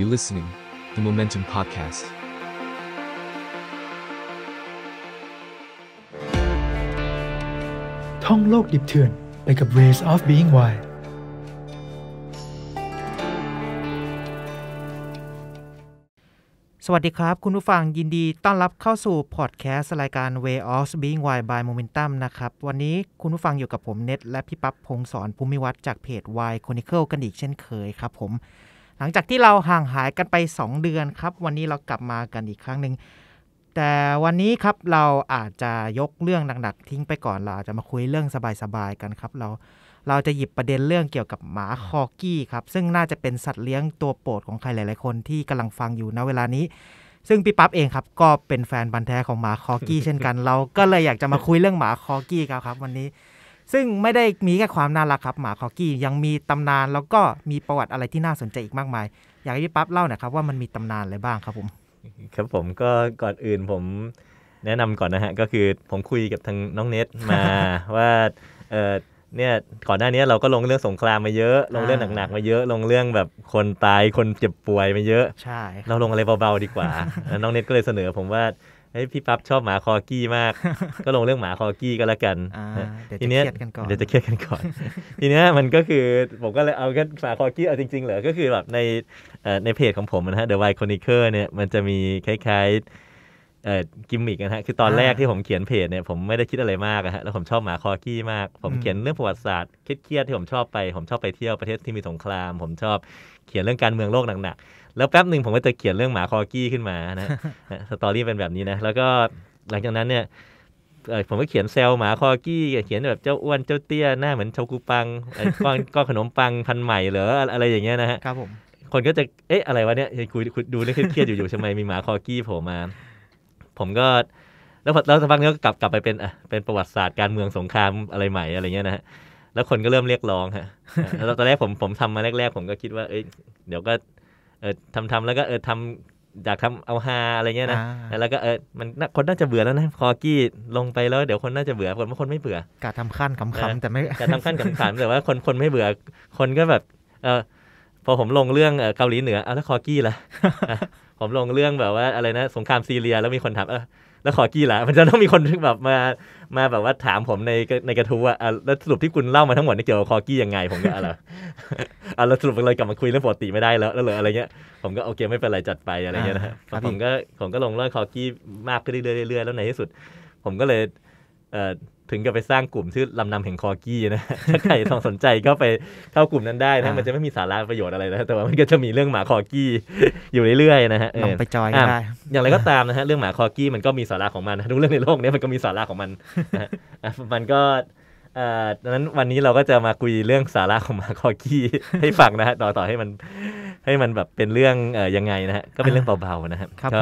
You listening, the Momentum Podcast. ท่องโลกดิบเถื่อนไปกับ Ways of Being Wild สวัสดีครับคุณผู้ฟังยินดีต้อนรับเข้าสู่พอดแคสต์รายการ Way of Being Wild by Momentum นะครับวันนี้คุณผู้ฟังอยู่กับผมเน็ต และพี่ปั๊บพงศรภูมิวัฒน์จากเพจ Wild Chronicle กันอีกเช่นเคยครับผมลังจากที่เราห่างหายกันไป 2 เดือนครับวันนี้เรากลับมากันอีกครั้งหนึ่ง แต่วันนี้ครับเราอาจจะยกเรื่องหนักๆทิ้งไปก่อน เราอาจจะมาคุยเรื่องสบายๆกันครับเราเราจะหยิบประเด็นเรื่องเกี่ยวกับหมาคอกี้ครับซึ่งน่าจะเป็นสัตว์เลี้ยงตัวโปรดของใครหลายๆคนที่กำลังฟังอยู่ณเวลานี้ ซึ่งพี่ปั๊บเองครับ ก็เป็นแฟนบันแท้ของหมาคอกี้เช่นกัน เราก็เลยอยากจะมาคุยเรื่องหมาคอกี้กันครับ วันนี้ซึ่งไม่ได้มีแค่ความน่ารักครับหมาคอกี้ ยังมีตำนานแล้วก็มีประวัติอะไรที่น่าสนใจอีกมากมาย อยากให้พี่ปั๊บเล่าหน่อยครับว่ามันมีตำนานอะไรบ้างครับผมครับผมก็ก่อนอื่นผมแนะนำก่อนนะฮะก็คือผมคุยกับทางน้องเน็ตมา ว่าเออเนี่ยก่อนหน้านี้เราก็ลงเรื่องสงครามมาเยอะลงเรื่องหนักๆ มาเยอะลงเรื่องแบบคนตายคนเจ็บป่วยมาเยอะใช่เราลงอะไรเบาๆดีกว่า น้องเน็ตก็เลยเสนอผมว่าเฮ้ยพี่ปั๊บชอบหมาคอกี้มาก ก็ลงเรื่องหมาคอกี้ก็แล้วกันทีเนี้ยเดี๋ยวจะเครียดกันก่อน ทีเนี้ยมันก็คือ ผมก็เลยเอาแค่หมาคอกี้เอาจริงๆเหรอ ก็คือแบบในในเพจของผมนะฮะ The Wild Chronicle เนี่ย มันจะมีคล้ายๆเออกิมมิกนะฮะคือตอนแรกที่ผมเขียนเพจเนี่ยผมไม่ได้คิดอะไรมากะฮะแล้วผมชอบหมาคอกี้มาก ผมเขียนเรื่องประวัติศาสตร์เครียดๆที่ผมชอบไปผมชอบไปเที่ยวประเทศที่มีสงคราม ผมชอบเขียนเรื่องการเมืองโลกหนักๆแล้วแป๊บหนึ่งผมก็จะเขียนเรื่องหมาคอกี้ขึ้นมานะสตอรี่เป็นแบบนี้นะ แล้วก็หลังจากนั้นเนี่ยผมก็เขียนเซลหมาคอกี้เขียนแบบเจ้าอ้วนเจ้าเตี้ยหน้าเหมือนชากูปังก้อนก้อนขนมปังพันใหม่หรืออะไรอย่างเงี้ยนะฮะครับผมคนก็จะเอ๊ะอะไรวะเนี่ยคุยดูเรื่องเครียดอยู่ๆทำไมมีหมาคอกี้โผล่มาผมก็แล้วแล้วสักพักนึงก็กลับกลับไปเป็นอ่ะเป็นประวัติศาสตร์การเมืองสงครามอะไรใหม่อะไรเงี้ยนะฮะ แล้วคนก็เริ่มเรียกร้องฮะแล้วตอนแรกผมผมทำมาแรกๆผมก็คิดว่าเอ้ยเดี๋ยวก็ เออทำทำแล้วก็เออทำอยากทำเอาฮาอะไรเงี้ยนะแล้วก็เออมันคนน่าจะเบื่อแล้วนะคอกี้ลงไปแล้วเดี๋ยวคนน่าจะเบื่อคนบางคนไม่เบื่อการทำขั้นขำๆแต่ไม่การทำาขั้นขำๆแต่ว่าคนคนไม่เบื่อคนก็แบบเออพอผมลงเรื่องเกาหลีเหนือเอาแล้วคอกี้ล่ะผมลงเรื่องแบบว่าอะไรนะ สงครามซีเรีย แล้วมีคนถามเออแล้วขอกี่ล่ะมันจะต้องมีคนแบบมามาแบบว่าถามผมในในกระทู้อ่าแล้วสรุปที่คุณเล่ามาทั้งหมดนี่เกี่ยวกับคอกี้ยังไงผมก็อะไรออาแล้วสรุปเลยกลับมาคุยเรื่องปกติไม่ได้แล้ว แล้วเหรออะไรเงี้ย ผมก็โอเคไม่เป็นไรจัดไปอะไรเงี้ยนะผมก็ผมก็ลงเรื่องคอกี้มากขึ้นเรื่อย ๆ แล้วในที่สุด ผมก็เลยเถึงกับไปสร้างกลุ่มชื่อลำนำแห่งคอกี้นะถ้าใครสองสนใจก็ไปเข้ากลุ่มนั้นได้นะมันจะไม่มีสาระประโยชน์อะไรนะแต่ว่ามันก็จะมีเรื่องหมาคอกี้อยู่เรื่อยๆนะฮะลองไปจอยได้ อย่างไรก็ตามนะฮะเรื่องหมาคอกี้มันก็มีสาระของมันทุกเรื่องในโลกนี้มันก็มีสาระของมัน มันก็ ดังนั้นวันนี้เราก็จะมาคุยเรื่องสาระของมาคอกี้ ให้ฟังนะฮะต่อต่อให้มันให้มันแบบเป็นเรื่องยังไงนะฮะ ก็เป็นเรื่องเบาๆนะครับก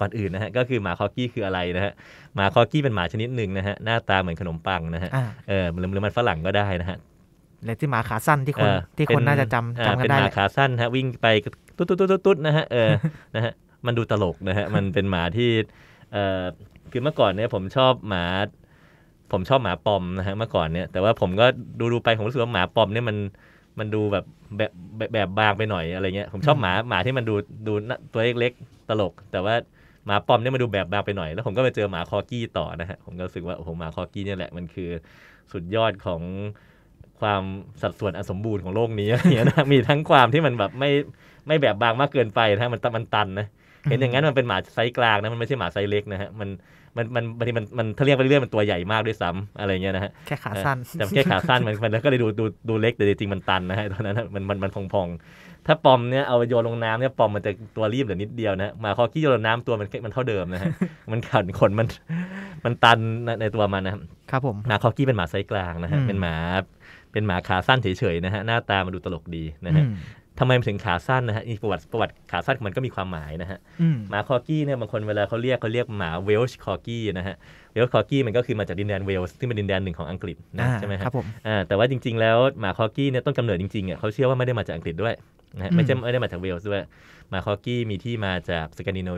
ก่อนอื่นนะฮะก็คือหมาคอกกี้คืออะไรนะฮะหมาคอกกี้เป็นหมาชนิดหนึ่งนะฮะหน้าตาเหมือนขนมปังนะฮะเออหรือมันฝรั่งก็ได้นะฮะหรือที่หมาขาสั้นที่คนที่คนน่าจะจำจำกันได้เป็นหมาขาสั้นฮะวิ่งไปตุ๊ดตุ๊ดตุ๊ดตุ๊ดนะฮะเออนะฮะมันดูตลกนะฮะมันเป็นหมาที่เออคือเมื่อก่อนเนี่ยผมชอบหมาผมชอบหมาปอมนะฮะเมื่อก่อนเนี่ย แต่ว่าผมก็ดูดูไปผมรู้สึกว่าหมาปอมเนี่ยมันมันดูแบบแบบแบบบางไปหน่อยอะไรเงี้ยผมชอบหมาหมาที่มันดูดูตัวเล็กตลกแต่ว่าหมาปอมเนี่ยมาดูแบบบาไปหน่อยแล้วผมก็ไปเจอหมาคอกี้ต่อนะฮะผมก็รู้สึกว่าโอ้โหหมาคอกี้เนี่ยแหละมันคือสุดยอดของความสัดส่วนอสมบูรณ์ของโลกนี้เนี่ยนะมีทั้งความที่มันแบบไม่ไม่แบบบางมากเกินไปนะมันมันตันนะเห็นอย่างนั้นมันเป็นหมาไซส์กลางนะมันไม่ใช่หมาไซส์เล็กนะฮะมันมันมันบางทีมันมันถ้าเรียกไปเรื่อยมันตัวใหญ่มากด้วยซ้ำอะไรเงี้ยนะฮะแค่ขาสั้นแต่แค่ขาสั้นมันมันแล้วก็เลยดูดูดูเล็กแต่จริงมันตันนะฮะตอนนั้นมันมันมันพองงถ้าปอมเนี่ยเอาโยนลงน้ำเนี่ยปอมมันจะตัวรีบเหลือนิดเดียวนะ มาคอกี้โยนลงน้ำตัวมันมันเท่าเดิมนะฮะมันขันขนมันมันตันในตัวมันนะครับคผมมาคอกี้เป็นหมาไซส์กลางนะฮะเป็นหมาเป็นหมาขาสั้นเฉยๆนะฮะหน้าตามันดูตลกดีนะฮะทำไมมันถึงขาสั้นนะฮะประวัติประวัติขาสั้นมันก็มีความหมายนะฮะหมาคอกี้เนี่ยบางคนเวลาเขาเรียกเขาเรียกหมาเวลช์คอกี้นะฮะเวลส์คอกี้มันก็คือมาจากดินแดนเวลส์ที่เป็นดินแดนหนึ่งของอังกฤษนะใช่ไหมครับแต่ว่าจริงๆแล้วหมาคอกี้เนี่ยต้นกำเนิดจริงๆอ่ะเขาเชื่อว่าไม่ได้มาจากอังกฤษด้วยนะไม่ใช่ไม่ได้มาจากเวลส์ด้วยหมาคอกี้มีที่มาจากสแกนดิเน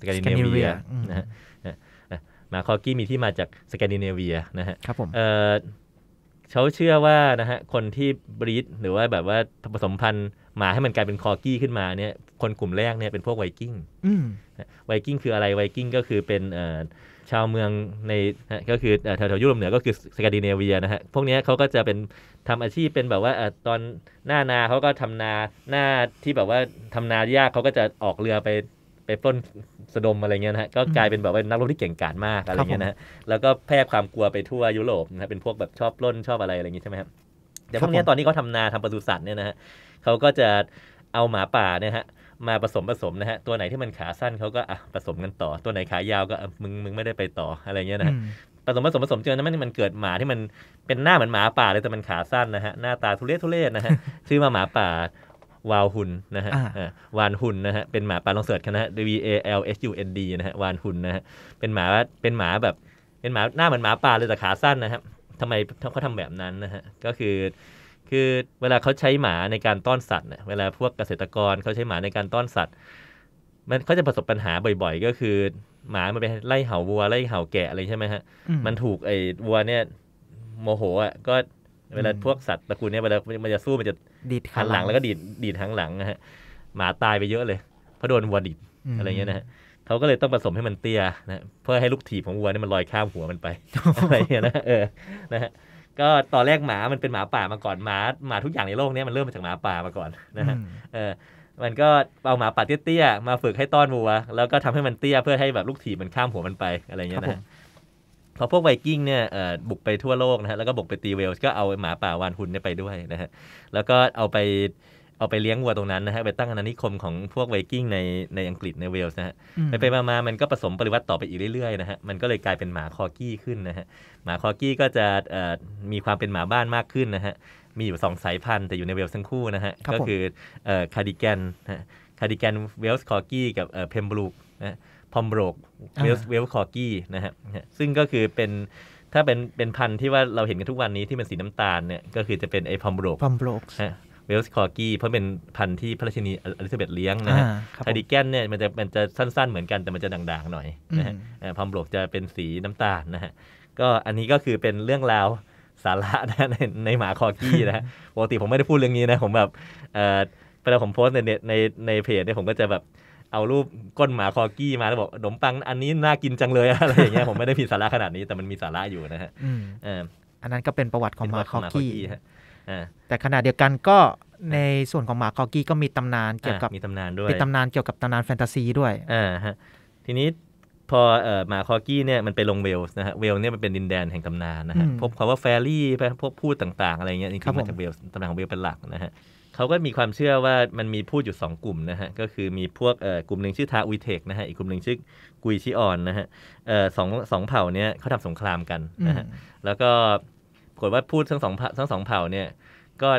สแกนดิเนเวียนะฮะหมาคอกี้มีที่มาจากสแกนดิเนเวียนะฮะครับผมเออเขาเชื่อว่านะฮะคนที่บรีดหรือว่าแบบว่าผสมพันธุ์หมาให้มันกลายเป็นคอกี้ขึ้นมาเนี่ยคนกลุ่มแรกเนี่ยเป็นพวกไวกิ้งไวกิ้งคืออะไรไวกิ้งก็คือเป็นชาวเมืองในก็คือแถวๆยุโรปเหนือก็คือสแกนดิเนเวียนะฮะพวกนี้เขาก็จะเป็นทำอาชีพเป็นแบบว่าตอนหน้านาเขาก็ทำนาหน้าที่แบบว่าทำนายากเขาก็จะออกเรือไปไปปล้นสะดมอะไรเงี้ยนะฮะก็กลายเป็นแบบว่านักรบที่เก่งกาจมากอะไรเงี้ยนะฮะแล้วก็แพร่ความกลัวไปทั่วยุโรปนะฮะเป็นพวกแบบชอบปล้นชอบอะไรอะไรเงี้ยใช่ไหมครับแต่พวกนี้ตอนนี้เขาทานาทำปศุสัตว์เนี่ยนะฮะเขาก็จะเอาหมาป่าเนี่ยฮะมาผสมผสมนะฮะตัวไหนที่มันขาสั้นเขาก็อ่ะผสมกันต่อ ตัวไหนขายาวก็มึงมึงไม่ได้ไปต่ออะไรเงี้ยนะผสมผสมผสมจนนั้นมันมันเกิดหมาที่มันเป็นหน้าเหมือนหมาป่าเลยแต่มันขาสั้นนะฮะหน้าตาทุเรศทุเรศนะฮะ ชื่อมาหมาป่าวาลหุนนะฮะวานหุนนะฮะเป็นหมาป่าลองเสิร์ชคณนะฮะ A L s U N D นะฮะวานหุนนะฮะเป็นหมาเป็นหมาแบบ เป็นหมาหน้าเหมือนหมาป่าเลยแต่ขาสั้นนะฮะทำไมเขาทำแบบนั้นนะฮะ ก็คือคือเวลาเขาใช้หมาในการต้อนสัตว์เนี่ยเวลาพวกเกษตรกรเขาใช้หมาในการต้อนสัตว์มันเขาจะประสบปัญหาบ่อยๆ ก็คือหมา มันไปไล่เห่าวัวไล่เห่าแกะอะไรใช่ไหมฮะมันถูกไอ้วัวเนี่ยโมโหอ่ะก็เวลาพวกสัตว์ตระกูลเนี่ยเวลามันจะสู้มันจะดีดหันหลังแล้วก็ดีดดีดหางหลังนะฮะ หมาตายไปเยอะเลยเพราะโดนวัวดีดอะไรเงี้ยนะฮะเขาก็เลยต้องผสมให้มันเตี้ยนะ เพื่อให้ลูกถีบของวัวนี่มันลอยข้ามหัวมันไปอะไรเงี้ยนะเออนะฮะก็ตอนแรกหมามันเป็นหมาป่ามาก่อนหมาหมาทุกอย่างในโลกนี้มันเริ่มมาจากหมาป่ามาก่อนนะฮะเออมันก็เอาหมาป่าเตี้ยๆมาฝึกให้ต้อนวัวแล้วก็ทำให้มันเตี้ยเพื่อให้แบบลูกถีบมันข้ามหัวมันไปอะไรเงี้ยนะพอพวกไวกิ้งเนี่ยบุกไปทั่วโลกนะฮะแล้วก็บุกไปตีเวลส์ก็เอาหมาป่าวานหุ่นเนี่ยไปด้วยนะฮะแล้วก็เอาไปเอาไปเลี้ยงวัวตรงนั้นนะฮะไปตั้งอาณานิคมของพวกไวกิ้งในในอังกฤษในเวลส์นะฮะไปไปมามันก็ผสมปริวัติต่อไปอีกเรื่อยๆนะฮะมันก็เลยกลายเป็นหมาคอกี้ขึ้นนะฮะหมาคอกี้ก็จะมีความเป็นหมาบ้านมากขึ้นนะฮะมีอยู่2สายพันธุ์แต่อยู่ในเวลส์ทั้งคู่นะฮะก็คือคาร์ดิแกนคาร์ดิแกนเวลส์คอกี้กับเพมบรูกนะพอมบรกเวลส์เวลส์คอกี้นะฮะซึ่งก็คือเป็น ถ้าเป็นเป็นพันธุ์ที่ว่าเราเห็นกันทุกวันนี้ที่มันสีน้ำตาลเนี่ยก็คือจะเป็นไอพอมบรกพอมบรกเวลส์คอร์กี้เพราะเป็นพันธุ์ที่พระราชินีอลิซาเบธเลี้ยงนะฮะคาดิแกนเนี่ยมันจะมันจะสั้นๆเหมือนกันแต่มันจะด่างๆหน่อยนะฮะพอมโบกจะเป็นสีน้ำตาลนะฮะ ก็อันนี้ก็คือเป็นเรื่องราวสาระนะในในหมาคอกี้นะปกติผมไม่ได้พูดเรื่องนี้นะผมแบบเออเวลาผมโพสในในในเพจเนี่ยผมก็จะแบบเอารูปก้นหมาคอกี้มาแล้วบอกขนมปังอันนี้น่ากินจังเลยอะไรอย่างเงี้ยผมไม่ได้ผิดสาระขนาดนี้แต่มันมีสาระอยู่นะฮะอันนั้นก็เป็นประวัติของหมาคอกี้แต่ขณะเดียวกันก็ในส่วนของหมาคอกี้ก็มีตำนานเกี่ยวกับมีตำนานด้วยมีตำนานเกี่ยวกับตำนานแฟนตาซีด้วยอ่าฮะทีนี้พอหมาคอกี้เนี่ยมันไปลงเวลส์นะฮะเวลเนี่ยมันเป็นดินแดนแห่งตำนานนะฮะพบคำว่าแฟรี่พบพูดต่างๆอะไรเงี้ยนี่คือมาจากเวลส์ตำนานของเวลเป็นหลักนะฮะเขาก็มีความเชื่อว่ามันมีพูดอยู่ 2 กลุ่มนะฮะก็คือมีพวกกลุ่มหนึ่งชื่อทาอุยเทกนะฮะอีกกลุ่มหนึ่งชื่อกุยชิออนนะฮะสองสองเผ่าเนี้ยเขาทำสงครามกันนะฮะแล้วก็กฏว่าพูดทั้งสองทั้งสองเผ่าเนี่ยก็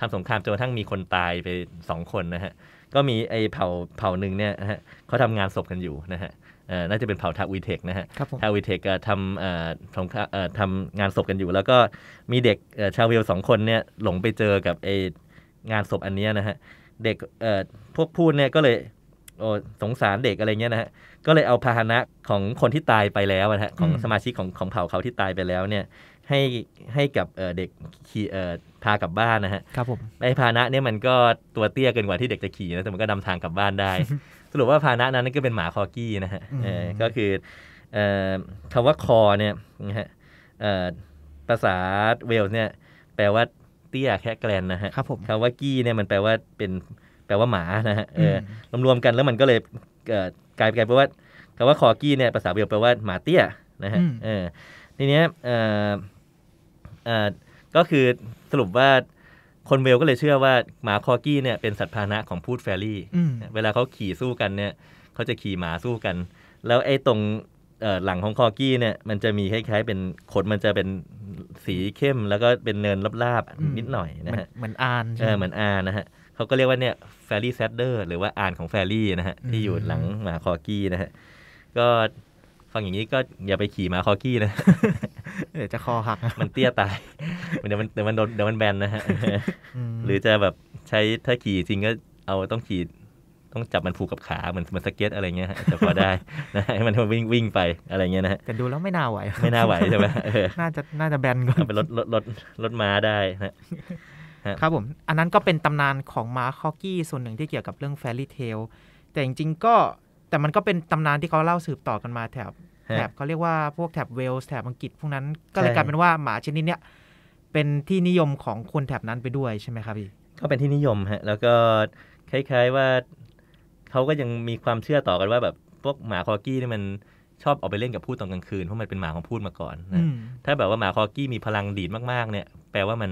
ทำสงครามจนกระทั่งมีคนตายไปสองคนนะฮะก็มีไอ้เผ่าเผ่าหนึ่งเนี่ยนะฮะเขาทำงานศพกันอยู่นะฮะน่าจะเป็นเผ่าทาวิเทกนะฮะทาวิเทกทำทำทำงานศพกันอยู่ แล้วก็มีเด็กชาวเวลสองคนเนี่ยหลงไปเจอกับไองานศพอันนี้นะฮะเด็กพวกพูดเนี่ยก็เลยโอ้สงสารเด็กอะไรเงี้ยนะฮะก็เลยเอาพาหนะของคนที่ตายไปแล้วนะฮะของสมาชิกของของเผ่าเขาที่ตายไปแล้วเนี่ยให้ให้กับเด็กขี่พากลับบ้านนะฮะ ครับผม ไอ้พานะเนี่ยมันก็ตัวเตี้ยเกินกว่าที่เด็กจะขี่นะ แต่มันก็นำทางกลับบ้านได้ สรุปว่าพานะนั้นก็เป็นหมาคอกี้นะฮะก็คือคำว่าคอ เนี่ยนะฮะภาษาเวลส์เนี่ย แปลว่าเตี้ยแค่แกลนนะฮะครับผมคำว่ากี้เนี่ยมันแปลว่าเป็น แปลว่าหมานะฮะ เออ รวมๆกันแล้วมันก็เลยกลายกลายเป็นว่าคำว่าคอกี้เนี่ยภาษาเวลแปลว่าหมาเตี้ยนะฮะ เออ ทีเนี้ย เออก็คือสรุปว่าคนเวลก็เลยเชื่อว่าหมาคอกี้เนี่ยเป็นสัตว์พาหนะของพูดแฟรี่ เวลาเขาขี่สู้กันเนี่ยเขาจะขี่หมาสู้กัน แล้วไอ้ตรงหลังของคอกี้เนี่ย มันจะมีคล้ายๆเป็นขนมันจะเป็นสีเข้มแล้วก็เป็นเนินลาบๆนิดหน่อยนะฮะ เหมือนอานใช่ไหมเหมือนอานนะฮะเขาก็เรียกว่าเนี่ยแฟรี่แซดเดอร์หรือว่าอานของแฟรี่นะฮะที่อยู่หลังหมาคอกี้นะฮะก็ฟังอย่างนี้ก็อย่าไปขี่มาคอกี้นะเดี๋ยวจะคอหักมันเตี้ยตายเดี๋ยวมันเดี๋ยวมันโดนเดี๋ยวมันแบนนะฮะหรือจะแบบใช้ถ้าขี่จริงก็เอาต้องขี่ต้องจับมันผูกกับขาเหมือนมันสเก็ตอะไรเงี้ยจะพอได้นะให้มันวิ่งวิ่งไปอะไรเงี้ยนะแต่ดูแล้วไม่น่าไหว ไม่น่าไหวใช่ไหมน่าจะน่าจะแบนก่อนเป็นรถรถรถรถม้าได้นะครับผม อันนั้นก็เป็นตำนานของม้าคอกี้ส่วนหนึ่งที่เกี่ยวกับเรื่องแฟรี่เทลแต่จริงๆก็แต่มันก็เป็นตำนานที่เขาเล่าสืบต่อกันมาแถบแถบเขาเรียกว่าพวกแถบเวลส์แถบอังกฤษพวกนั้น ก็เลยกลายเป็นว่าหมาชนิดเนี้ยเป็นที่นิยมของคนแถบนั้นไปด้วยใช่ไหมครับพี่ก็เป็นที่นิยมฮะ แล้วก็คล้ายๆว่าเขาก็ยังมีความเชื่อต่อกันว่าแบบพวกหมาคอกี้นี่มันชอบออกไปเล่นกับพูดตอนกลางคืนเพราะมันเป็นหมาของพูดมาก่อนนะถ้าแบบว่าหมาคอกี้มีพลังดีดมากๆ เนี่ย แปลว่ามัน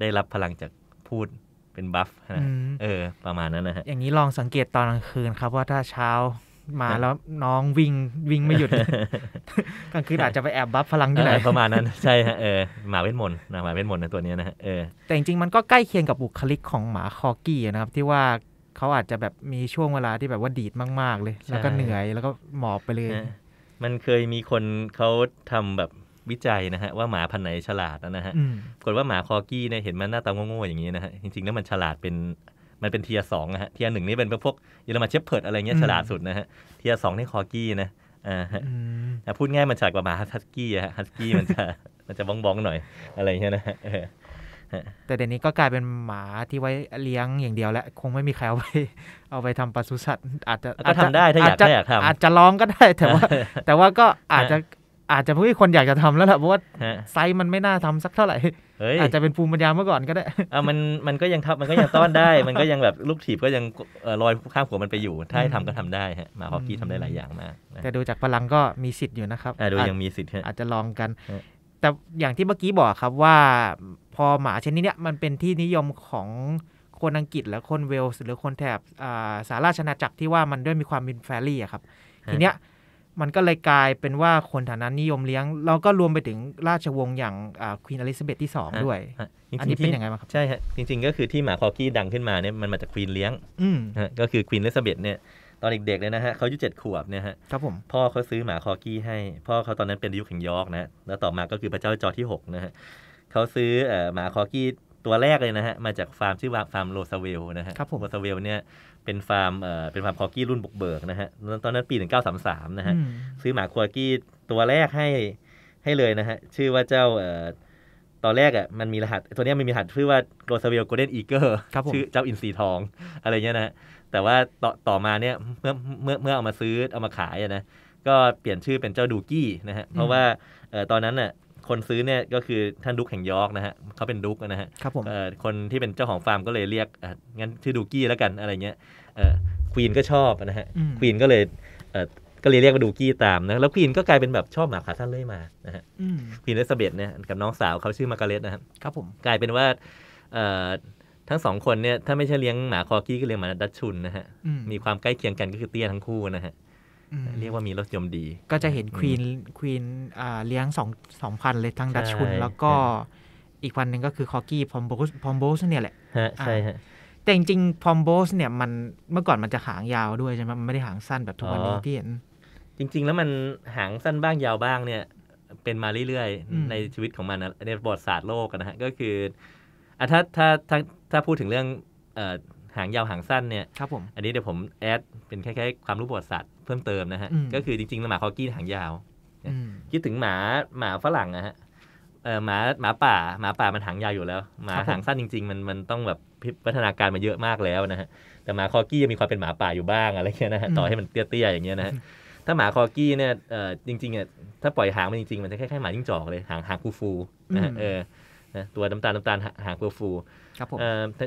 ได้รับพลังจากพูดเป็นบัฟนะเออประมาณนั้นนะฮะอย่างนี้ลองสังเกตตอนกลางคืนครับว่าถ้าเช้ามาแล้วน้องวิ่งวิ่งไม่หยุดกลางคืนอาจจะไปแอบบัฟพลังที่ไหนประมาณนั้น ใช่ฮะเออหมาเวทมนต์นะหมาเวทมนต์นะตัวนี้นะเออแต่จริงๆมันก็ใกล้เคียงกับบุคลิกของหมาคอกี้นะครับ ที่ว่าเขาอาจจะแบบมีช่วงเวลาที่แบบว่าดีดมากๆ เลย แล้วก็เหนื่อยแล้วก็หมอบไปเลย มันเคยมีคนเขาทำแบบวิจัยนะฮะว่าหมาพันไหนฉลาดนะฮะปรากฏว่าหมาคอกี้เนี่ยเห็นมันหน้าตาโง่ๆอย่างนี้นะฮะจริงๆแล้วมันฉลาดเป็นมันเป็นเทียสองนะฮะเทียหนึ่งนี่เป็นพวกเยอรมันเชฟเพิร์ดอะไรเงี้ยฉลาดสุดนะฮะเทียสองนี่คอกี้นะอ่าพูดง่ายมันฉลาดกว่าหมาฮัสกี้ฮะฮัสกี้มันจะมันจะบ้องบ้องหน่อยอะไรเงี้ยนะฮะแต่เดี๋ยวนี้ก็กลายเป็นหมาที่ไว้เลี้ยงอย่างเดียวแล้วคงไม่มีใครเอาไปเอาไปทำปศุสัตว์อาจจะก็ทำได้ถ้าอยากถ้าอยากทำอาจจะร้องก็ได้แต่ว่าแต่ว่าก็อาจจะอาจจะเพื่คนอยากจะทำแล้วแหละเพราะว่าไซส์มันไม่น่าทำสักเท่าไหร่อาจจะเป็นภูมิปัญญาเมื่อก่อนก็ได้อ่ามันมันก็ยังทับมันก็ยังต้อนได้ มันก็ยังแบบลูกถีบก็ยังลอยข้ามหัวมันไปอยู่ ถ้าให้ทำก็ทำได้ฮะมาฮอกกี้ทำได้หลายอย่างมากแต่ดูจากพลังก็มีสิทธิ์อยู่นะครับอ่าดูยังมีสิทธิ์อาจจะลองกัน แต่อย่างที่เมื่อกี้บอกครับว่า พอหมาชนิดเนี้ยมันเป็นที่นิยมของคนอังกฤษหรือคนเวลส์หรือคนแถบสาราชนาจักรที่ว่ามันด้วยมีความมินแฟรี่อะครับทีเนี้ยมันก็เลยกลายเป็นว่าคนฐานั้นนิยมเลี้ยงเราก็รวมไปถึงราชวงศ์อย่างควีนอลิซาเบธที่สองด้วย อันนี้เป็นยังไงบ้างครับ ใช่ฮะจริงๆ ก็คือที่หมาคอกี้ดังขึ้นมาเนี่ยมันมาจากควีนเลี้ยงก็คือควีนอลิซาเบธเนี่ยตอนเด็กๆเลยนะฮะเขาอายุเจ็ดขวบเนี่ยฮะครับผมพ่อเขาซื้อหมาคอกี้ให้ พ่อเขาตอนนั้นเป็นยุคแห่งยอร์กนะ แล้วต่อมาก็คือพระเจ้าจอที่หกนะฮะเขาซื้อหมาคอกี้ตัวแรกเลยนะฮะมาจากฟาร์มชื่อว่าฟาร์มโรสเวลนะฮะครับผมโรสเวลเนี่ยเป็นฟาร์มเอ่อเป็นฟาร์มคอกี้รุ่นบุกเบิกนะฮะตอนนั้นปี 1933 นะฮะซื้อหมาคอกี้ตัวแรกให้ให้เลยนะฮะชื่อว่าเจ้าเอ่อตอนแรกอ่ะมันมีรหัส ตัวนี้มันมีรหัสชื่อว่าโกลซเวลโกลเด้นอีเกอร์ชื่อเจ้าอินทรีทอง อะไรเงี้ยนะแต่ว่าต่อต่อมาเนี่ยเมื่อเมื่อเมื่อเอามาซื้อ เอามาขายนะก็เปลี่ยนชื่อเป็นเจ้าดูกี้นะฮะเพราะว่าเออ่ตอนนั้นน่ะคนซื้อเนี่ยก็คือท่านดุ๊กแห่งยอร์กนะฮะเขาเป็นดุ๊กนะฮะครับผมคนที่เป็นเจ้าของฟาร์มก็เลยเรียกงั้นชื่อดูกี้แล้วกันอะไรเงี้ยควีนก็ชอบนะฮะควีนก็เลยก็เลยเรียกว่าดูกี้ตามนะแล้วควีนก็กลายเป็นแบบชอบหมาขาสั้นเลื่อยมานะฮะควีนและสเบตเนี่ยกับน้องสาวเขาชื่อมาการเลสตนะครับครับผมกลายเป็นว่าทั้งสองคนเนี่ยถ้าไม่ใช่เลี้ยงหมาคอกี้ก็เลี้ยงหมาดัชชุนนะฮะมีความใกล้เคียงกันก็คือเตี้ยทั้งคู่นะฮะเรียกว่ามีรถยมดี ก็จะเห็นควีนควีนเลี้ยงสองสองพันเลยทั้งดัชชุนแล้วก็อีกพันหนึ่งก็คือคอกี้พอมโบสพอมโบสเนี่ยแหละใช่ฮะแต่จริงพอมโบสเนี่ย มันเมื่อก่อนมันจะหางยาวด้วยใช่ไหมมันไม่ได้หางสั้นแบบทุกวันนี้ที่เห็นจริง ๆ แล้วมันหางสั้นบ้างยาวบ้างเนี่ย เป็นมาเรื่อยๆ ในชีวิตของมันในประวัติศาสตร์โลกนะฮะก็คืออถ้าถ้าถ้าถ้าพูดถึงเรื่องหางยาวหางสั้นเนี่ยครับผมอันนี้เดี๋ยวผมแอดเป็นคล้ายๆความรู้ประวัติศาสตร์เพิ่มเติมนะฮะก็คือจริงๆหมาคอกี้หางยาว คิดถึงหมาหมาฝรั่งนะฮะหมาหมาป่าหมาป่ามันหางยาวอยู่แล้วหมาหางสั้นจริง ๆ มันมันต้องแบบพัฒนาการมาเยอะมากแล้วนะฮะแต่หมาคอกี้ยังมีความเป็นหมาป่าอยู่บ้างอะไรเงี้ยนะฮะต่อให้มันเตี้ยๆอย่างเงี้ยนะฮะถ้าหมาคอกี้เนี่ยจริงๆอ่ะถ้าปล่อยหางมันจริงๆมันจะคล้ายๆหมาจิ้งจอกเลยหางหางฟูฟูนะเออตัวน้ำตาลน้ำตาลหางฟูฟูครับผม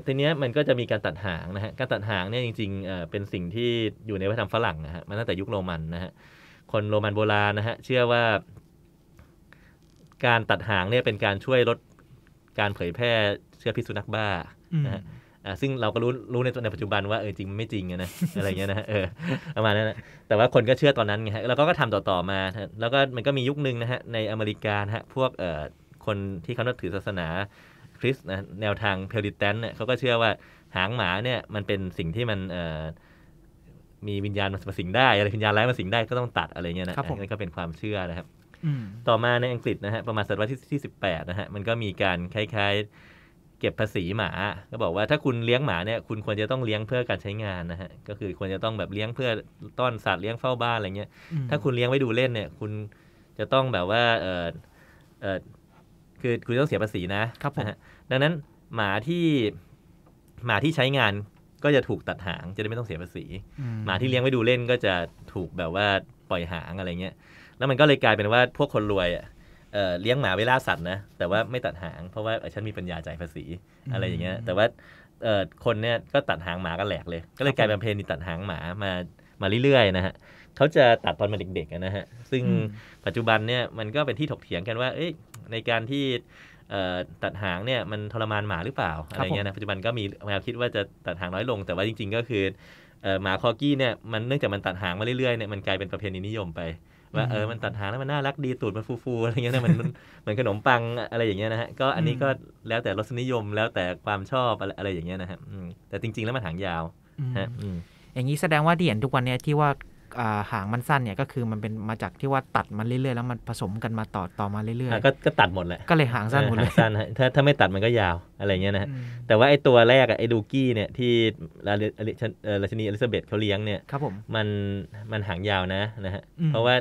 ทีนี้มันก็จะมีการตัดหางนะฮะ การตัดหางเนี่ยจริงๆ เป็นสิ่งที่อยู่ในวัฒนธรรมฝรั่งนะฮะ มาตั้งแต่ยุคโรมันนะฮะ คนโรมันโบราณนะฮะเชื่อว่า การตัดหางเนี่ยเป็นการช่วยลดการเผยแพร่เชื้อพิษสุนัขบ้านะฮะซึ่งเราก็รู้รู้ในในปัจจุบัน ว่าเออจริงไม่จริงนะอะไรเงี้ยนะเออประมาณนั้นนะแต่ว่าคนก็เชื่อตอนนั้นไงฮะแล้วก็ทำต่อๆมา แล้วก็มันก็มียุคนึงนะฮะในอเมริกาฮะ พวกเอ่อคนที่เขานับถือศาสนาคริสนะแนวทางเพลิตตนเนี่ยเขาก็เชื่อว่าหางหมาเนี่ยมันเป็นสิ่งที่มันมีวิญญาณมาสิงได้อะไรวิญญาณร้ายมาสิงได้ก็ต้องตัดอะไรเงี้ยนะนั่นก็เป็นความเชื่อนะครับต่อมาในอังกฤษนะฮะประมาณศตวรรษที่สิบแปดนะฮะมันก็มีการคล้าย ๆ เก็บภาษีหมา ก็บอกว่าถ้าคุณเลี้ยงหมาเนี่ยคุณควรจะต้องเลี้ยงเพื่อการใช้งานนะฮะก็คือควรจะต้องแบบเลี้ยงเพื่อต้อนสัตว์เลี้ยงเฝ้าบ้านอะไรเงี้ยถ้าคุณเลี้ยงไว้ดูเล่นเนี่ย คุณจะต้องแบบว่าคือคุณต้องเสียภาษีนะครับผมดังนั้นหมาที่หมาที่ใช้งานก็จะถูกตัดหางจะได้ไม่ต้องเสียภาษี หมาที่เลี้ยงไว้ดูเล่นก็จะถูกแบบว่าปล่อยหางอะไรเงี้ย แล้วมันก็เลยกลายเป็นว่าพวกคนรวยเเลี้ยงหมาเวล่าสัตว์นะ แต่ว่าไม่ตัดหาง เพราะว่าฉันมีปัญญาจ่ายภาษีอะไรอย่างเงี้ย แต่ว่าคนเนี้ยก็ตัดหางหมากันแหลกเลย ก็เลยกลายเป็นเพลนีตัดหางหมามา มาเรื่อยๆนะฮะเขาจะตัดตอนมันเด็กๆนะฮะ ซึ่งปัจจุบันเนี่ยมันก็เป็นที่ถกเถียงกันว่า เอ้ยในการที่ตัดหางเนี่ยมันทรมานหมาหรือเปล่าอะไรเงี้ยนะปัจจุบันก็มีแนวคิดว่าจะตัดหางน้อยลง แต่ว่าจริงๆก็คือหมาคอกี้เนี่ยมันเนื่องจากมันตัดหางมาเรื่อยๆเนี่ยมันกลายเป็นประเพณีนิยมไปว่าเออมันตัดหางแล้วมันน่ารักดีตูดมันฟูๆอะไรเงี้ยนะมันเหมือนขนมปังอะไรอย่างเงี้ยนะฮะก็อันนี้ก็แล้วแต่รสนิยมแล้วแต่ความชอบอะไรอย่างเงี้ยนะฮะแต่จริง ๆแล้วมันหางยาวฮะอย่างนี้แสดงว่าเดียนทุกวันเนี้ยที่ว่าหางมันสั้นเนี่ยก็คือมันเป็นมาจากที่ว่าตัดมันเรื่อยๆแล้วมันผสมกันมาต่อต่อมาเรื่อยๆก็ก็ตัดหมดแหละก็เลยหางสั้นหมดเลยสั้นถ้าถ้าไม่ตัดมันก็ยาวอะไรเงี้ยนะแต่ว่าไอ้ตัวแรกไอ้ดูกี้เนี่ยที่ราชินีอลิซาเบธเขาเลี้ยงเนี่ยครับผมมันมันหางยาวนะนะฮะเพราะว่า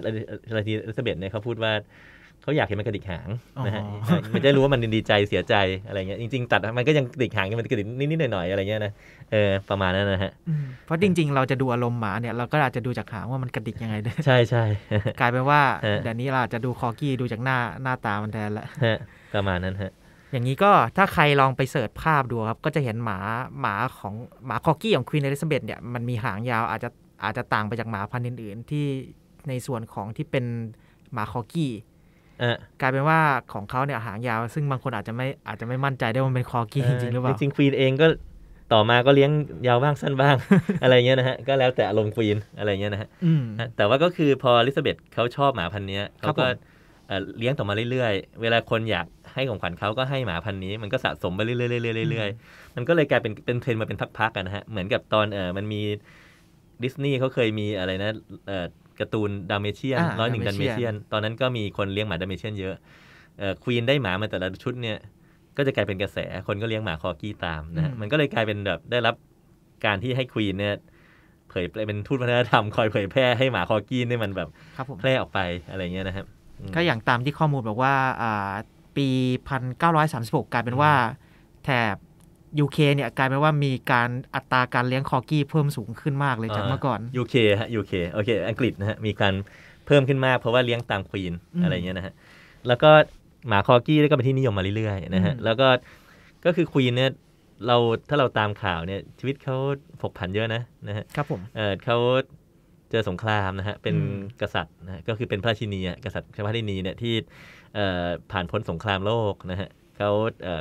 ราชินีอลิซาเบธเนี่ยเขาพูดว่าเขาอยากเห็นมันกระดิกหางนะฮะมันจะรู้ว่ามันดีใจเสียใจอะไรเงี้ยจริงๆตัดมันก็ยังกระดิกหางมันกระดิกนิดๆหน่อยๆอะไรเงี้ยนะ เออ ประมาณนั้นนะฮะ เพราะจริงๆเราจะดูอารมณ์หมาเนี่ยเราก็อาจจะดูจากหางว่ามันกระดิกยังไงด้วยใช่ใช่กลายเป็นว่าเดี๋ยวนี้เราจะดูคอกี้ดูจากหน้าหน้าตามันแทนละ ประมาณนั้นฮะ อย่างนี้ก็ถ้าใครลองไปเสิร์ชภาพดูครับก็จะเห็นหมาหมาของหมาคอกี้ของควีนเอลิซาเบธเนี่ยมันมีหางยาวอาจจะอาจจะต่างไปจากหมาพันธุ์อื่นๆที่ในส่วนของที่เป็นหมาคอกี้กลายเป็นว่าของเขาเนี่ยหางยาว ซึ่งบางคนอาจจะไม่อาจจะไม่มั่นใจได้ว่ามันเป็นคอกี้จริงหรือเปล่าจริงควีนเองก็ต่อมาก็เลี้ยงยาวบ้างสั้นบ้างอะไรเงี้ยนะฮะก็แล้วแต่อารมณ์ควีนอะไรเงี้ยนะฮะแต่ว่าก็คือพอลิซาเบธเขาชอบหมาพันนี้เขาก็เลี้ยงต่อมาเรื่อย ๆ เวลาคนอยากให้ของขวัญเขาก็ให้หมาพันนี้ มันก็สะสมไปเรื่อยๆเรื่อยๆมันก็เลยกลายเป็นเป็นเทรนมาเป็นพักๆกันะฮะเหมือนกับตอนเออมันมีดิสนีย์เขาเคยมีอะไรนะการ์ตูนดาเมเชียนร้อยหนึ่งดาเมเชียน ตอนนั้นก็มีคนเลี้ยงหมาดาเมเชียนเยอะควีนได้หมามาแต่ละชุดเนี่ยก็จะกลายเป็นกระแสคนก็เลี้ยงหมาคอกี้ตามนะมันก็เลยกลายเป็นแบบได้รับการที่ให้ควีนเนี่ยเผยเป็นทูตวัฒนธรรมคอยเผยแพร่ให้หมาคอกี้นี่มันแบบ แพร่ออกไปอะไรเงี้ยนะครับก็อย่างตามที่ข้อมูลบอกว่าปี 1936กลายเป็นว่าแถบ UK เนี่ยกลายเป็นว่ามีการอัตราการเลี้ยงคอกี้เพิ่มสูงขึ้นมากเลยจากเมื่อก่อน UK ฮะ UK โอเคอังกฤษนะฮะมีการเพิ่มขึ้นมากเพราะว่าเลี้ยงตามควีนอะไรเงี้ยนะฮะแล้วก็หมาคอกี้ก็เป็นที่นิยมมาเรื่อยๆนะฮะแล้วก็ก็คือควีนเนี่ยเราถ้าเราตามข่าวเนี่ยชีวิตเขาผกผันเยอะนะนะฮะครับผมเออเขาเจอสงครามนะฮะเป็นกษัตริย์นะก็คือเป็นพระชินีกษัตริย์พระชินีเนี่ยที่ผ่านพ้นสงครามโลกนะฮะเขา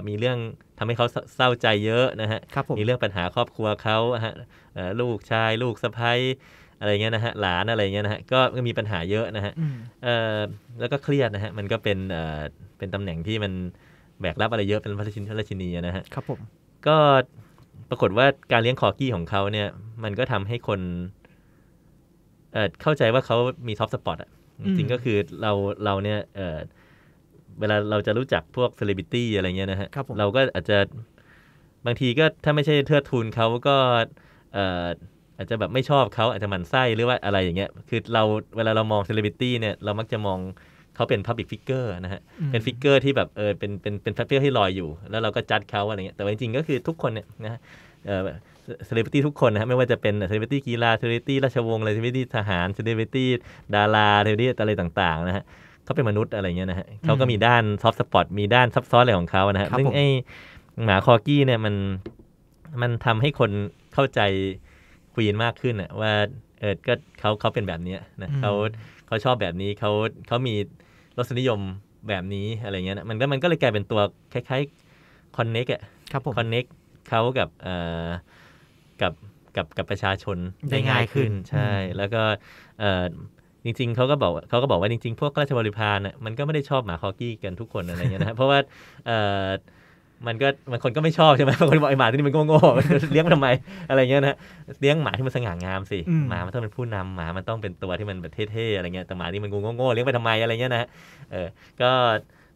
มีเรื่องทำให้เขาเศร้าใจเยอะนะฮะมีเรื่องปัญหาครอบครัวเขาฮะลูกชาย ลูกสะพ้ายอะไรเงี้ยนะฮะ หลานอะไรเงี้ยนะฮะ ก็มีปัญหาเยอะนะฮะแล้วก็เครียดนะฮะ มันก็เป็นเป็นตำแหน่งที่มันแบกรับอะไรเยอะ เป็นพระราชินีพระชินีนะฮะครับ ผม ก็ปรากฏว่าการเลี้ยงคอกี้ของเขาเนี่ย มันก็ทำให้คนเข้าใจว่าเขามีท็อปสปอตอ่ะจริงก็คือเรา เราเนี่ย เเวลาเราจะรู้จักพวกเซเลบิตี้อะไรเงี้ยนะฮะเราก็อาจจะบางทีก็ถ้าไม่ใช่เทิดทูนเขาก็อาจจะแบบไม่ชอบเขาอาจจะหมั่นไส้หรือว่าอะไรอย่างเงี้ย คือเราเวลาเรามองเซเลบิตี้เนี่ยเรามักจะมองเขาเป็นพับบิคฟิกเกอร์นะฮะเป็นฟิกเกอร์ที่แบบเออเป็นเป็นเป็นฟิกเกอร์ที่ลอยอยู่ แล้วเราก็จัดเขาอะไรเงี้ยแต่จริงๆก็คือทุกคนเนี่ยนะเออเซเลบริตี้ทุกคนนะฮะไม่ว่าจะเป็นเซเลบริตี้กีฬาเซเลบริตี้ราชวงศ์เซเลบริตี้ทหารเซเลบริตี้ดาราเซเลบริตี้อะไรต่าง ๆนะฮะเขาเป็นมนุษย์อะไรเงี้ยนะฮะเขาก็มีด้านซอฟต์สปอร์ตมีด้านซับซ้อนอะไรของเขานะฮะซึ่งไอหมาคอกี้เนี่ยมัน มันทำให้คนเข้าใจควีนมากขึ้นอะว่าเออก็เขาเขาเป็นแบบนี้นะเขาเขาชอบแบบนี้เขาเขามีรสนิยมแบบนี้อะไรเงี้ยนะมันก็มันก็เลยกลายเป็นตัวคล้ายๆคอนเน็กอะคอนเน็กเขากับเอ่อกับกับกับประชาชนได้ง่ายขึ้น ใช่ แล้วก็ เออจริงๆ เขาก็บอกเขาก็บอกว่าจริงๆ พวกราชบริพารน่ะมันก็ไม่ได้ชอบหมาคอกี้กันทุกคนอะไรเงี้ยนะเพราะว่ามันก็มันคนก็ไม่ชอบใช่ไหมบางคนบอกไอหมาตัวนี้มันโง่ๆเลี้ยงทำทำไม อะไรเงี้ยนะเลี้ยงหมาที่มันสง่างามสิหมามันต้องเป็นผู้นำหมา มันต้องเป็นตัวที่มันแบบเท่ๆอะไรเงี้ยแต่หมานี่มันโง่ๆเลี้ยงไปทำไมอะไรเงี้ยนะเออก็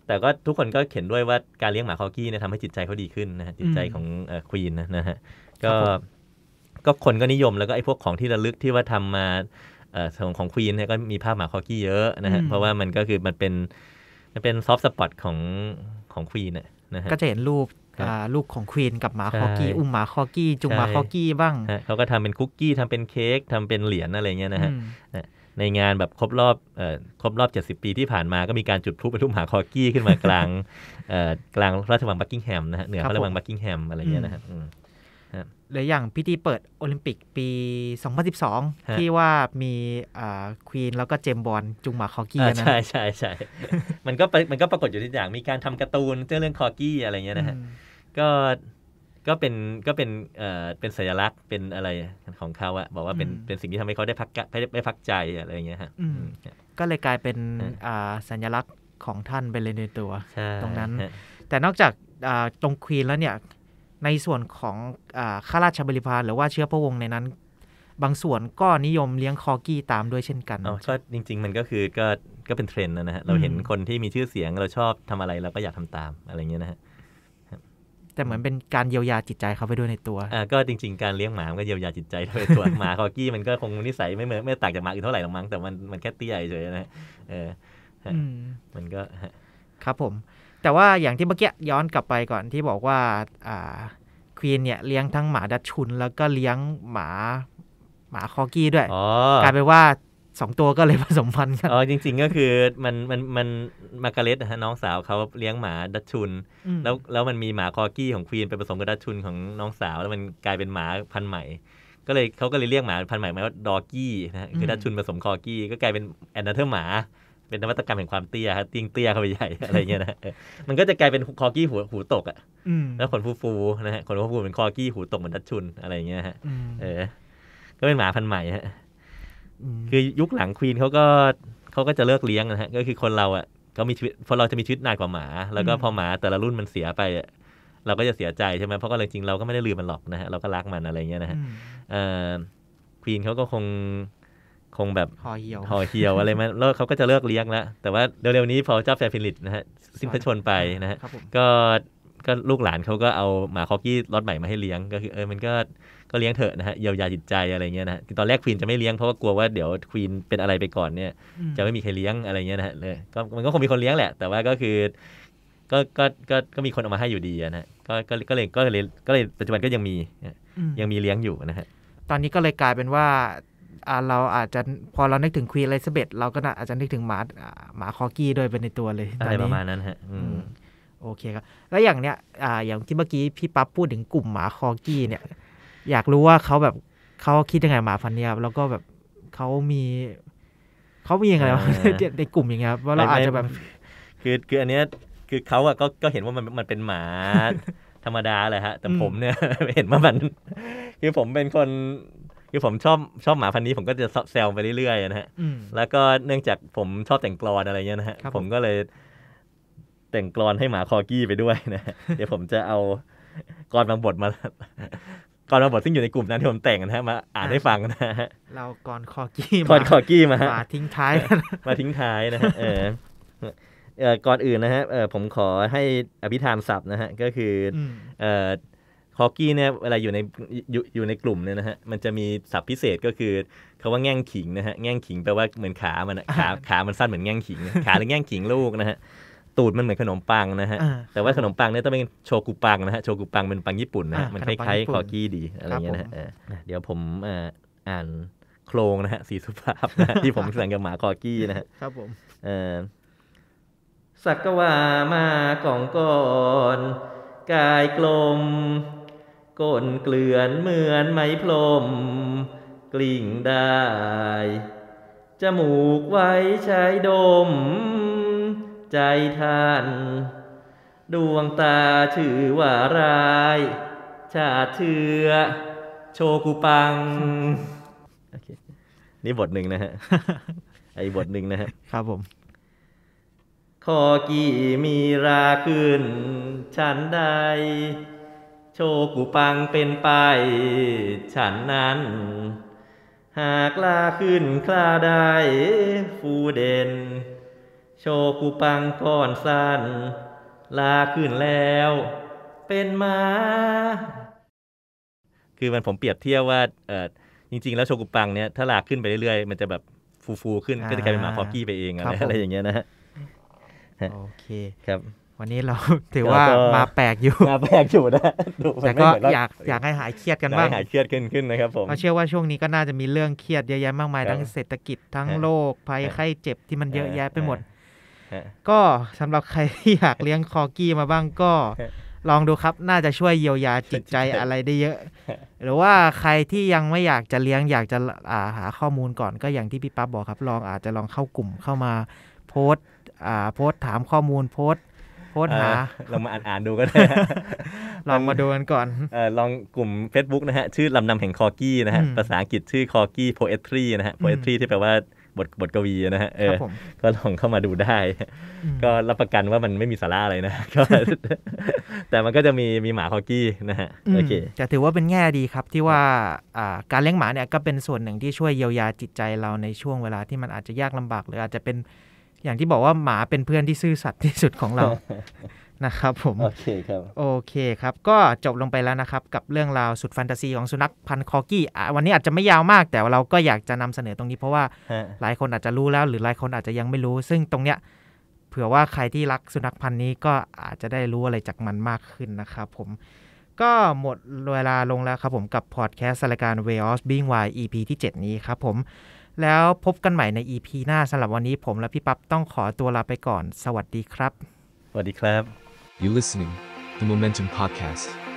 แต่ก็ทุกคนก็เี็นด้วยว่าการเลี้ยงหมาคอกี้เนี่ยทำให้จิตใจเขาดีขึ้นนะจิตใจของควีนนะฮะก็ ก็คนก็นิยมแล้วก็ไอ้พวกของที่ระลึกที่ว่าทำมาของของควีนเนี่ยก็มีภาพหมาคอกี้เยอะนะฮะเพราะว่ามันก็คือมันเป็น มันเป็นซอฟต์สปอตของของควีนนะฮะก็จะเห็นรูปลูกของควีนกับหมาคอกี้อุ้มหมาคอกี้จุงหมาคอกี้บ้างเขาก็ทำเป็นคุกกี้ทำเป็นเค้กทำเป็นเหรียญอะไรเงี้ยนะฮะในงานแบบครบรอบครบรอบ 70 ปีที่ผ่านมาก็มีการจุดพลุเป็นรูปหมาคอกี้ขึ้นมากลางกลางราชวังบักกิงแฮมนะฮะเหนือพระราชวังบักกิงแฮมอะไรเงี้ยนะฮะหรืออย่างพิธีเปิดโอลิมปิกปี 2012 ที่ว่ามีควีนแล้วก็เจมบอลจุงหมาคอกี้นะใช่ใช่ใช่มันก็มันก็ปรากฏอยู่ทุกอย่างมีการทำการ์ตูนเรื่องคอกี้อะไรเงี้ยนะฮะ ก็ก็เป็นก็เป็นเอ่อเป็นสัญลักษณ์เป็นอะไรของเขาอะบอกว่าเป็นเป็นสิ่งที่ทำให้เขาได้พักได้พักใจอะไรเงี้ยฮะก็เลยกลายเป็นสัญลักษณ์ของท่านไปเลยในตัวตรงนั้นแต่นอกจากตรงควีนแล้วเนี่ยในส่วนของอข้าราชบริพารหรือว่าเชื้อพระวงศ์ในนั้น บางส่วนก็นิยมเลี้ยงคอกี้ตามด้วยเช่นกันก็จริงๆ มันก็คือก็ก็เป็นเทรนด์นะฮะเราเห็นคนที่มีชื่อเสียงเราชอบทำอะไรเราก็อยากทำตามอะไรเงี้ยนะฮะแต่เหมือนเป็นการเยียวยาจิตใจเขาไปด้วยในตัวอ่าก็จริงๆ การเลี้ยงหมา มันก็เยียวยาจิตใจด้วยตัวหมาคอกี้มันก็คงนิสัยไม่เหมือนไม่ต่างจากหมาอื่นเท่าไหร่หรอกมั้งแต่มันมันแค่เตี้ยเฉยนะเออมันก็ครับผมแต่ว่าอย่างที่เมื่อกี้ย้อนกลับไปก่อนที่บอกว่าควีนเนี่ยเลี้ยงทั้งหมาดัชชุน แล้วก็เลี้ยงหมาหมาคอกี้ด้วยกลายเป็นว่าสองตัวก็เลยผสมพันธุ์กันอ๋อจริงๆก็คือมันมันมันมาการ์เล็ตฮะน้องสาวเขาเลี้ยงหมาดัชชุนแล้วแล้วมันมีหมาคอกี้ของควีนไปผสมกับดัชชุนของน้องสาว แล้วมันกลายเป็นหมาพันธุ์ใหม่ ก็เลยเขาก็เลยเรียกหมาพันธุ์ใหม่มว่าดอกกี้นะคือดัชชุนผสมคอกี้ก็กลายเป็นแอนนาเทอร์หมาเป็นนวัตกรรมแห่งความเตี้ยครับตี้งเตี้ยเข้าไปใหญ่อะไรเงี้ยนะมันก็จะกลายเป็นคอกี้หูหูตกอ่ะแล้วขนฟูฟูนะฮะขนฟูฟูเป็นคอกี้หูตกเหมือนดัชชุนอะไรเงี้ยฮะเออ ก็เป็นหมาพันธุ์ใหม่ฮะคือยุคหลังควีนเขาก็เขาก็จะเลิกเลี้ยงนะฮะ ก็คือคนเราอ่ะก็มีชีวิต พอเราจะมีชีวิตนานกว่าหมา แล้วก็พอหมา แต่ละรุ่นมันเสียไปเราก็จะเสียใจใช่ไหมเพราะก็จริงเราก็ไม่ได้ลืมมันหรอกนะฮะเราก็รักมันอะไรเงี้ยนะฮะควีนเขาก็คงคงแบบห่อเหี่ยวห่อเหี่ยวอะไรมาแล้วเขาก็จะเลิกเลี้ยงแล้วแต่ว่าเร็วๆนี้พอเจ้าแฟรฟิลิตนะฮะสิ้นพระชนไปนะฮะก็ก็ลูกหลานเขาก็เอาหมาคอกกี้รอดใหม่มาให้เลี้ยงก็คือเออมันก็ก็เลี้ยงเถอะนะฮะเยียวยาจิตใจอะไรเงี้ยนะตอนแรกควีนจะไม่เลี้ยงเพราะว่ากลัวว่าเดี๋ยวควีนเป็นอะไรไปก่อนเนี่ยจะไม่มีใครเลี้ยงอะไรเงี้ยนะฮะเลยก็มันก็คงมีคนเลี้ยงแหละ แต่ว่าก็คือ ก็ก็ก็ก็มีคนเอามาให้อยู่ดีนะก็ก็ก็เลยก็เลยก็เลยปัจจุบันก็ยังมียังมีเลี้ยงอยู่นะฮะตอนนี้ก็เลยกลายเป็นว่าเราอาจจะพอเรานึกถึงควีนอลิซาเบธเราก็อาจจะนึกถึงหมาหมาคอกี้โดยเป็นในตัวเลย อะไรประมาณนั้นฮะโอเคครับ แล้วอย่างเนี้ยออย่างที่เมื่อกี้พี่ปั๊บพูดถึงกลุ่มหมาคอกี้เนี่ย อยากรู้ว่าเขาแบบเขาคิดยังไงหมาฟันเนี้แล้วก็แบบเขามีเขามียังไงในกลุ่มอย่างเงี้ยครับว่าเราอาจจะแบบ คือคืออันเนี้ย คือเขาอะก็ก็เห็นว่ามันมันเป็นหมาธรรมดาเลยฮะ แต่ผมเนี่ย เห็นว่ามัน คือผมเป็นคนคือผมชอบชอบหมาพันนี้ผมก็จะแซวไปเรื่อยๆนะฮะแล้วก็เนื่องจากผมชอบแต่งกรอนอะไรเงี้ยนะฮะผมก็เลยแต่งกรอนให้หมาคอกี้ไปด้วยนะเดี๋ยวผมจะเอากรอนบางบทมากรอนบางบทซึ่งอยู่ในกลุ่มนั้นที่ผมแต่งนะฮะมาอ่านให้ฟังนะฮะเรากรอนคอกี้กรอนคอกี้มามาทิ้งท้าย มาทิ้งท้ายนะฮะเออก่อนอื่นนะฮะผมขอให้อภิธานศัพท์นะฮะก็คืออเอฮอกกี้เนี่ยเวลาอยู่ในอยู่อยู่ในกลุ่มเนี่ยนะฮะ มันจะมีศัพท์พิเศษก็คือคาว่าแง่งขิงนะฮะแง่งขิงแปลว่าเหมือนขามันขาขามันสั้นเหมือนแง่งขิงขาหรือแง่งขิงลูกนะฮะตูดมันเหมือนขนมปังนะฮะแต่ว่าขนมปังเนี่ยต้องเป็นโชกุปังนะฮะโชกุปังเป็นปังญี่ปุ่นนะฮะมันคล้ายๆคอกี้ดีอะไรเงี้ยนะเดี๋ยวผมอ่านโครงนะฮะสีสุภาพ ที่ผมสั่งกับหมาคอกี้นะฮะครับผมสักว่ามากองก่อนกายกลมก้นเกลื่อนเหมือนไม้พรมกลิ่งได้จมูกไว้ใช้ดม ใจท่าน ดวงตาชื่อว่าราย ชาเชื้อโชกุปัง นี่บทหนึ่งนะฮะ ไอ้บทหนึ่งนะฮะ ครับผม ขอกี่มีราขึ้นฉันไดชกุปังเป็นไปฉันนั้น หากลาขึ้นคลาได้ฟูเด่นโชกุปังก่อนสั้นลาขึ้นแล้วเป็นมา คือมันผมเปรียบเทียบว่าเออจริงๆ แล้วโชกุปังเนี่ยถ้าลากขึ้นไปเรื่อยๆ มันจะแบบฟูๆขึ้นก็จะกลายเป็นหมาคอกี้ไปเองอะไรอย่างเงี้ยนะโอเคครับวันนี้เราถือว่ามาแปลกอยู่ มาแปลกอยู่นะแต่ก็อยากอยากให้หายเครียดกันบ้างหายเครียดขึ้นขึ้นนะครับผมเราเชื่อว่าช่วงนี้ก็น่าจะมีเรื่องเครียดเยอะแยะมากมายทั้งเศรษฐกิจทั้งโรคภัยไข้เจ็บที่มันเยอะแยะไปหมด ก็สำหรับใครที่อยากเลี้ยงคอกี้มาบ้างก็ลองดูครับน่าจะช่วยเยียวยาจิตใจอะไรได้เยอะ หรือว่าใครที่ยังไม่อยากจะเลี้ยงอยากจะาหาข้อมูลก่อนก็อย่างที่พี่ปั๊บบอกครับ ลองอาจจะลองเข้ากลุ่มเข้ามาโพสต์โพสต์ถามข้อมูลโพสตโพสหา ลองมาอ่านอ่านดูก็ได้ลองมาดูกันก่อนเออลองกลุ่ม Facebook นะฮะ ชื่อลำนำแห่งคอกี้นะฮะภาษาอังกฤษชื่อคอกี้โพเอทรีนะฮะโพเอทรีที่แปลว่าบทบทกวีนะฮะเออก็ลองเข้ามาดูได้ ก็รับประกันว่ามันไม่มีสาระอะไรนะก็แต่มันก็จะมีมีหมาคอกี้นะฮะโอเคแต่ถือว่าเป็นแง่ดีครับที่ว่าการเลี้ยงหมาเนี่ยก็เป็นส่วนหนึ่งที่ช่วยเยียวยาจิตใจเราในช่วงเวลาที่มันอาจจะยากลำบากหรืออาจจะเป็นอย่างที่บอกว่าหมาเป็นเพื่อนที่ซื่อสัตย์ที่สุดของเรานะครับผม โอเคครับ โอเคครับ ก็จบลงไปแล้วนะครับ กับเรื่องราวสุดแฟนตาซีของสุนัขพันคอกี้ วันนี้อาจจะไม่ยาวมาก แต่เราก็อยากจะนำเสนอตรงนี้เพราะว่าหลายคนอาจจะรู้แล้ว หรือหลายคนอาจจะยังไม่รู้ซึ่งตรงเนี้ยเผื่อว่าใครที่รักสุนัขพันธุ์นี้ก็อาจจะได้รู้อะไรจากมันมากขึ้นนะครับผม ก็หมดเวลาลงแล้วครับ ผมกับพอดแคสต์รายการ w a y o s Being Why EP ที่7นี้ครับ ผมแล้วพบกันใหม่ใน EP หน้าสำหรับวันนี้ผมและพี่ปั๊บต้องขอตัวลาไปก่อนสวัสดีครับ สวัสดีครับ You listening the Momentum Podcast